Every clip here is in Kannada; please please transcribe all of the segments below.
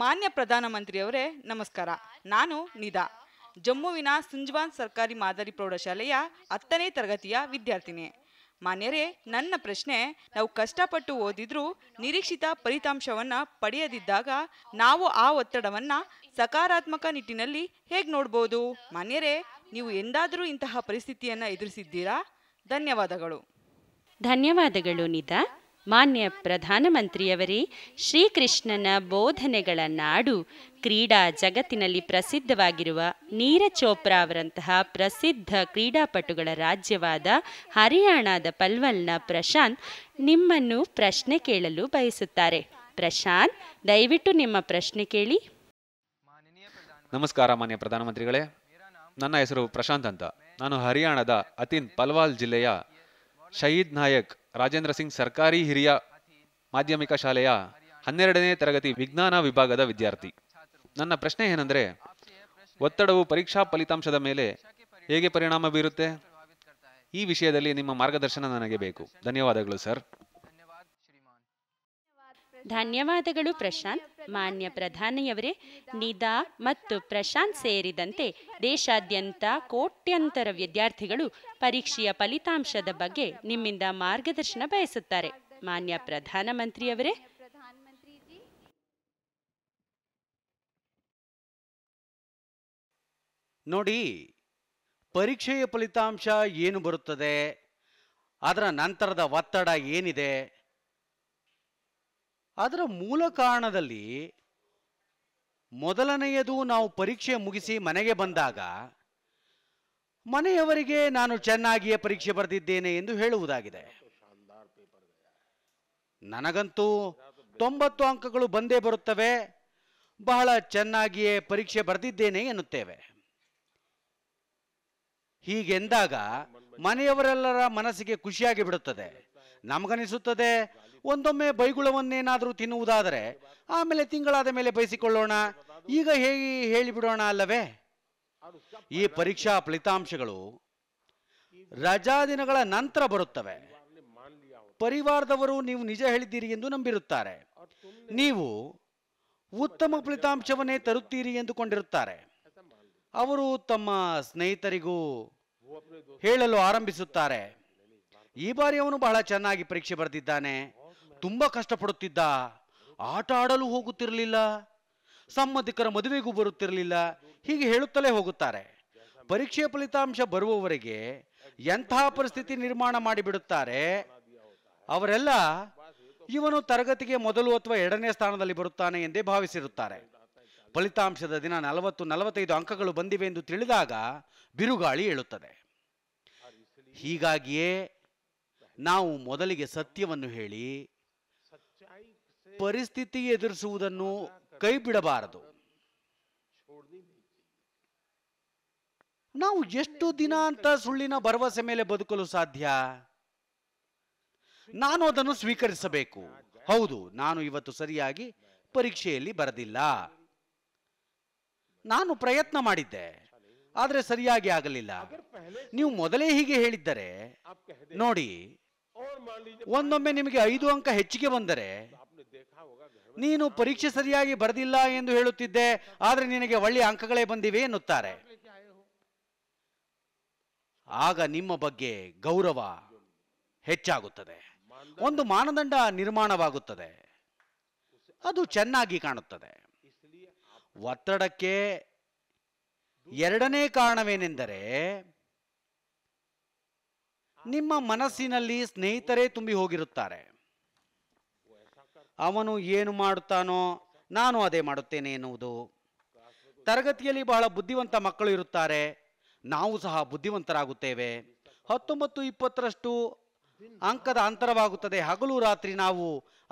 ಮಾನ್ಯ ಮಂತ್ರಿಯವರೇ ನಮಸ್ಕಾರ ನಾನು ನಿದಾ ಜಮ್ಮುವಿನ ಸುಂಜ್ವಾನ್ ಸರ್ಕಾರಿ ಮಾದರಿ ಪ್ರೌಢಶಾಲೆಯ ಹತ್ತನೇ ತರಗತಿಯ ವಿದ್ಯಾರ್ಥಿನಿ ಮಾನ್ಯರೇ ನನ್ನ ಪ್ರಶ್ನೆ ನಾವು ಕಷ್ಟಪಟ್ಟು ಓದಿದ್ರೂ ನಿರೀಕ್ಷಿತ ಫಲಿತಾಂಶವನ್ನು ಪಡೆಯದಿದ್ದಾಗ ನಾವು ಆ ಒತ್ತಡವನ್ನು ಸಕಾರಾತ್ಮಕ ನಿಟ್ಟಿನಲ್ಲಿ ಹೇಗೆ ನೋಡ್ಬೋದು ಮಾನ್ಯರೇ ನೀವು ಎಂದಾದರೂ ಇಂತಹ ಪರಿಸ್ಥಿತಿಯನ್ನು ಎದುರಿಸಿದ್ದೀರಾ ಧನ್ಯವಾದಗಳು ಧನ್ಯವಾದಗಳು ನಿಧಾ ಮಾನ್ಯ ಪ್ರಧಾನಮಂತ್ರಿಯವರೇ ಶ್ರೀಕೃಷ್ಣನ ಬೋಧನೆಗಳ ನಾಡು ಕ್ರೀಡಾ ಜಗತ್ತಿನಲ್ಲಿ ಪ್ರಸಿದ್ಧವಾಗಿರುವ ನೀರ ಚೋಪ್ರಾ ಅವರಂತಹ ಪ್ರಸಿದ್ಧ ಕ್ರೀಡಾಪಟುಗಳ ರಾಜ್ಯವಾದ ಹರಿಯಾಣದ ಪಲ್ವಲ್ನ ಪ್ರಶಾಂತ್ ನಿಮ್ಮನ್ನು ಪ್ರಶ್ನೆ ಕೇಳಲು ಬಯಸುತ್ತಾರೆ ಪ್ರಶಾಂತ್ ದಯವಿಟ್ಟು ನಿಮ್ಮ ಪ್ರಶ್ನೆ ಕೇಳಿ ನಮಸ್ಕಾರ ಮಾನ್ಯ ಪ್ರಧಾನಮಂತ್ರಿಗಳೇ ನನ್ನ ಹೆಸರು ಪ್ರಶಾಂತ್ ಅಂತ ನಾನು ಹರಿಯಾಣದ ಅತಿನ್ ಪಲ್ವಾಲ್ ಜಿಲ್ಲೆಯ ಶಹೀದ್ ನಾಯಕ್ ರಾಜೇಂದ್ರ ಸಿಂಗ್ ಸರ್ಕಾರಿ ಹಿರಿಯ ಮಾಧ್ಯಮಿಕ ಶಾಲೆಯ ಹನ್ನೆರಡನೇ ತರಗತಿ ವಿಜ್ಞಾನ ವಿಭಾಗದ ವಿದ್ಯಾರ್ಥಿ ನನ್ನ ಪ್ರಶ್ನೆ ಏನಂದ್ರೆ ಒತ್ತಡವು ಪರೀಕ್ಷಾ ಫಲಿತಾಂಶದ ಮೇಲೆ ಹೇಗೆ ಪರಿಣಾಮ ಬೀರುತ್ತೆ ಈ ವಿಷಯದಲ್ಲಿ ನಿಮ್ಮ ಮಾರ್ಗದರ್ಶನ ನನಗೆ ಬೇಕು ಧನ್ಯವಾದಗಳು ಸರ್ ಧನ್ಯವಾದಗಳು ಪ್ರಶಾಂತ್ ಮಾನ್ಯ ಪ್ರಧಾನಿಯವರೇ ನಿದಾ ಮತ್ತು ಪ್ರಶಾಂತ್ ಸೇರಿದಂತೆ ದೇಶಾದ್ಯಂತ ಕೋಟ್ಯಂತರ ವಿದ್ಯಾರ್ಥಿಗಳು ಪರೀಕ್ಷೆಯ ಫಲಿತಾಂಶದ ಬಗ್ಗೆ ನಿಮ್ಮಿಂದ ಮಾರ್ಗದರ್ಶನ ಬಯಸುತ್ತಾರೆ ಮಾನ್ಯ ಪ್ರಧಾನಮಂತ್ರಿಯವರೇ ನೋಡಿ ಪರೀಕ್ಷೆಯ ಫಲಿತಾಂಶ ಏನು ಬರುತ್ತದೆ ಅದರ ನಂತರದ ಒತ್ತಡ ಏನಿದೆ ಅದರ ಮೂಲ ಕಾರಣದಲ್ಲಿ ಮೊದಲನೆಯದು ನಾವು ಪರೀಕ್ಷೆ ಮುಗಿಸಿ ಮನೆಗೆ ಬಂದಾಗ ಮನೆಯವರಿಗೆ ನಾನು ಚೆನ್ನಾಗಿಯೇ ಪರೀಕ್ಷೆ ಬರೆದಿದ್ದೇನೆ ಎಂದು ಹೇಳುವುದಾಗಿದೆ ನನಗಂತೂ ತೊಂಬತ್ತು ಅಂಕಗಳು ಬಂದೇ ಬರುತ್ತವೆ ಬಹಳ ಚೆನ್ನಾಗಿಯೇ ಪರೀಕ್ಷೆ ಬರೆದಿದ್ದೇನೆ ಎನ್ನುತ್ತೇವೆ ಹೀಗೆಂದಾಗ ಮನೆಯವರೆಲ್ಲರ ಮನಸ್ಸಿಗೆ ಖುಷಿಯಾಗಿ ಬಿಡುತ್ತದೆ ನಮಗನಿಸುತ್ತದೆ ಒಂದೊಮ್ಮೆ ಬೈಗುಳವನ್ನೇನಾದರೂ ತಿನ್ನುವುದಾದರೆ ಆಮೇಲೆ ತಿಂಗಳಾದ ಮೇಲೆ ಬಯಸಿಕೊಳ್ಳೋಣ ಈಗ ಹೇಗೆ ಹೇಳಿಬಿಡೋಣ ಅಲ್ಲವೇ ಈ ಪರೀಕ್ಷಾ ಫಲಿತಾಂಶಗಳು ರಜಾ ದಿನಗಳ ನಂತರ ಬರುತ್ತವೆ ಪರಿವಾರದವರು ನೀವು ನಿಜ ಹೇಳಿದ್ದೀರಿ ಎಂದು ನಂಬಿರುತ್ತಾರೆ ನೀವು ಉತ್ತಮ ಫಲಿತಾಂಶವನ್ನೇ ತರುತ್ತೀರಿ ಎಂದುಕೊಂಡಿರುತ್ತಾರೆ ಅವರು ತಮ್ಮ ಸ್ನೇಹಿತರಿಗೂ ಹೇಳಲು ಆರಂಭಿಸುತ್ತಾರೆ ಈ ಬಾರಿ ಅವನು ಬಹಳ ಚೆನ್ನಾಗಿ ಪರೀಕ್ಷೆ ಬರೆದಿದ್ದಾನೆ ತುಂಬ ಕಷ್ಟಪಡುತ್ತಿದ್ದ ಆಟ ಆಡಲು ಹೋಗುತ್ತಿರಲಿಲ್ಲ ಸಂಬಂಧಿಕರ ಮದುವೆಗೂ ಬರುತ್ತಿರಲಿಲ್ಲ ಹೀಗೆ ಹೇಳುತ್ತಲೇ ಹೋಗುತ್ತಾರೆ ಪರೀಕ್ಷೆ ಫಲಿತಾಂಶ ಬರುವವರೆಗೆ ಎಂತಹ ಪರಿಸ್ಥಿತಿ ನಿರ್ಮಾಣ ಮಾಡಿಬಿಡುತ್ತಾರೆ ಅವರೆಲ್ಲ ಇವನು ತರಗತಿಗೆ ಮೊದಲು ಅಥವಾ ಎರಡನೇ ಸ್ಥಾನದಲ್ಲಿ ಬರುತ್ತಾನೆ ಎಂದೇ ಭಾವಿಸಿರುತ್ತಾರೆ ಫಲಿತಾಂಶದ ದಿನ ನಲವತ್ತು ನಲವತ್ತೈದು ಅಂಕಗಳು ಬಂದಿವೆ ಎಂದು ತಿಳಿದಾಗ ಬಿರುಗಾಳಿ ಹೇಳುತ್ತದೆ ಹೀಗಾಗಿಯೇ ನಾವು ಮೊದಲಿಗೆ ಸತ್ಯವನ್ನು ಹೇಳಿ ಪರಿಸ್ಥಿತಿ ಎದುರಿಸುವುದನ್ನು ಕೈ ಬಿಡಬಾರದು ನಾವು ಎಷ್ಟು ದಿನ ಅಂತ ಸುಳ್ಳಿನ ಭರವಸೆ ಮೇಲೆ ಬದುಕಲು ಸಾಧ್ಯ ನಾನು ಅದನ್ನು ಸ್ವೀಕರಿಸಬೇಕು ಹೌದು ನಾನು ಇವತ್ತು ಸರಿಯಾಗಿ ಪರೀಕ್ಷೆಯಲ್ಲಿ ಬರೆದಿಲ್ಲ ನಾನು ಪ್ರಯತ್ನ ಮಾಡಿದ್ದೆ ಆದರೆ ಸರಿಯಾಗಿ ಆಗಲಿಲ್ಲ ನೀವು ಮೊದಲೇ ಹೀಗೆ ಹೇಳಿದ್ದರೆ ನೋಡಿ ಒಂದೊಮ್ಮೆ ನಿಮಗೆ ಐದು ಅಂಕ ಹೆಚ್ಚಿಗೆ ಬಂದರೆ ನೀನು ಪರೀಕ್ಷೆ ಸರಿಯಾಗಿ ಬರೆದಿಲ್ಲ ಎಂದು ಹೇಳುತ್ತಿದ್ದೆ ಆದರೆ ನಿನಗೆ ಒಳ್ಳೆಯ ಅಂಕಗಳೇ ಬಂದಿವೆ ಎನ್ನುತ್ತಾರೆ ಆಗ ನಿಮ್ಮ ಬಗ್ಗೆ ಗೌರವ ಹೆಚ್ಚಾಗುತ್ತದೆ ಒಂದು ಮಾನದಂಡ ನಿರ್ಮಾಣವಾಗುತ್ತದೆ ಅದು ಚೆನ್ನಾಗಿ ಕಾಣುತ್ತದೆ ಒತ್ತಡಕ್ಕೆ ಎರಡನೇ ಕಾರಣವೇನೆಂದರೆ ನಿಮ್ಮ ಮನಸ್ಸಿನಲ್ಲಿ ಸ್ನೇಹಿತರೇ ತುಂಬಿ ಹೋಗಿರುತ್ತಾರೆ ಅವನು ಏನು ಮಾಡುತ್ತಾನೋ ನಾನು ಅದೇ ಮಾಡುತ್ತೇನೆ ಎನ್ನುವುದು ತರಗತಿಯಲ್ಲಿ ಬಹಳ ಬುದ್ಧಿವಂತ ಮಕ್ಕಳು ಇರುತ್ತಾರೆ ನಾವು ಸಹ ಬುದ್ಧಿವಂತರಾಗುತ್ತೇವೆ ಹತ್ತೊಂಬತ್ತು ಇಪ್ಪತ್ತರಷ್ಟು ಅಂಕದ ಅಂತರವಾಗುತ್ತದೆ ಹಗಲು ರಾತ್ರಿ ನಾವು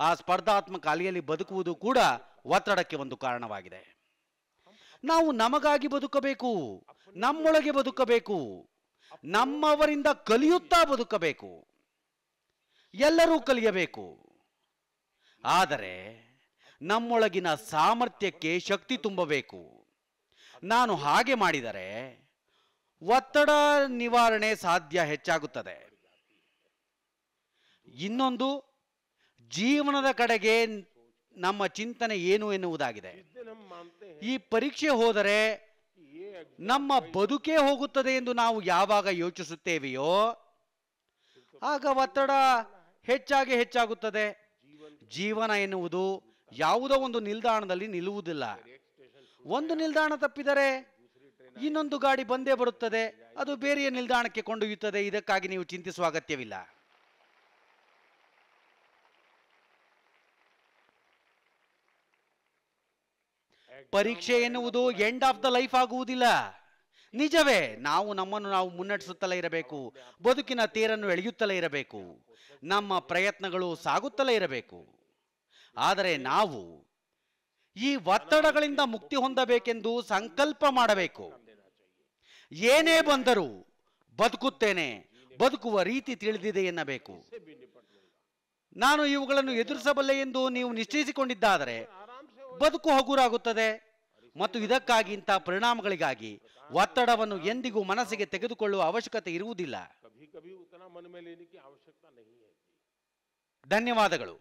ಆ ಸ್ಪರ್ಧಾತ್ಮಕ ಅಲೆಯಲ್ಲಿ ಬದುಕುವುದು ಕೂಡ ಒತ್ತಡಕ್ಕೆ ಒಂದು ಕಾರಣವಾಗಿದೆ ನಾವು ನಮಗಾಗಿ ಬದುಕಬೇಕು ನಮ್ಮೊಳಗೆ ಬದುಕಬೇಕು ನಮ್ಮವರಿಂದ ಕಲಿಯುತ್ತಾ ಬದುಕಬೇಕು ಎಲ್ಲರೂ ಕಲಿಯಬೇಕು ಆದರೆ ನಮ್ಮೊಳಗಿನ ಸಾಮರ್ಥ್ಯಕ್ಕೆ ಶಕ್ತಿ ತುಂಬಬೇಕು ನಾನು ಹಾಗೆ ಮಾಡಿದರೆ ಒತ್ತಡ ನಿವಾರಣೆ ಸಾಧ್ಯ ಹೆಚ್ಚಾಗುತ್ತದೆ ಇನ್ನೊಂದು ಜೀವನದ ಕಡೆಗೆ ನಮ್ಮ ಚಿಂತನೆ ಏನು ಎನ್ನುವುದಾಗಿದೆ ಈ ಪರೀಕ್ಷೆ ಹೋದರೆ ನಮ್ಮ ಬದುಕೇ ಹೋಗುತ್ತದೆ ಎಂದು ನಾವು ಯಾವಾಗ ಯೋಚಿಸುತ್ತೇವೆಯೋ ಆಗ ಒತ್ತಡ ಹೆಚ್ಚಾಗಿ ಹೆಚ್ಚಾಗುತ್ತದೆ ಜೀವನ ಎನ್ನುವುದು ಯಾವುದೋ ಒಂದು ನಿಲ್ದಾಣದಲ್ಲಿ ನಿಲ್ಲುವುದಿಲ್ಲ ಒಂದು ನಿಲ್ದಾಣ ತಪ್ಪಿದರೆ ಇನ್ನೊಂದು ಗಾಡಿ ಬಂದೇ ಬರುತ್ತದೆ ಅದು ಬೇರೆಯ ನಿಲ್ದಾಣಕ್ಕೆ ಕೊಂಡೊಯ್ಯುತ್ತದೆ ಇದಕ್ಕಾಗಿ ನೀವು ಚಿಂತಿಸುವ ಅಗತ್ಯವಿಲ್ಲ ಪರೀಕ್ಷೆ ಎನ್ನುವುದು ಎಂಡ್ ಆಫ್ ದ ಲೈಫ್ ಆಗುವುದಿಲ್ಲ ನಿಜವೇ ನಾವು ನಮ್ಮನ್ನು ನಾವು ಮುನ್ನಡೆಸುತ್ತಲೇ ಇರಬೇಕು ಬದುಕಿನ ತೇರನ್ನು ಎಳೆಯುತ್ತಲೇ ಇರಬೇಕು ನಮ್ಮ ಪ್ರಯತ್ನಗಳು ಸಾಗುತ್ತಲೇ ಇರಬೇಕು ಆದರೆ ನಾವು ಈ ಒತ್ತಡಗಳಿಂದ ಮುಕ್ತಿ ಹೊಂದಬೇಕೆಂದು ಸಂಕಲ್ಪ ಮಾಡಬೇಕು ಏನೇ ಬಂದರೂ ಬದುಕುತ್ತೇನೆ ಬದುಕುವ ರೀತಿ ತಿಳಿದಿದೆ ಎನ್ನಬೇಕು ನಾನು ಇವುಗಳನ್ನು ಎದುರಿಸಬಲ್ಲೆ ಎಂದು ನೀವು ನಿಶ್ಚಯಿಸಿಕೊಂಡಿದ್ದಾದರೆ ಬದುಕು ಹಗುರಾಗುತ್ತದೆ ಮತ್ತು ಇದಕ್ಕಾಗಿ ಇಂತಹ ಪರಿಣಾಮಗಳಿಗಾಗಿ ಒತ್ತಡವನ್ನು ಎಂದಿಗೂ ಮನಸ್ಸಿಗೆ ತೆಗೆದುಕೊಳ್ಳುವ ಅವಶ್ಯಕತೆ ಇರುವುದಿಲ್ಲ ಧನ್ಯವಾದಗಳು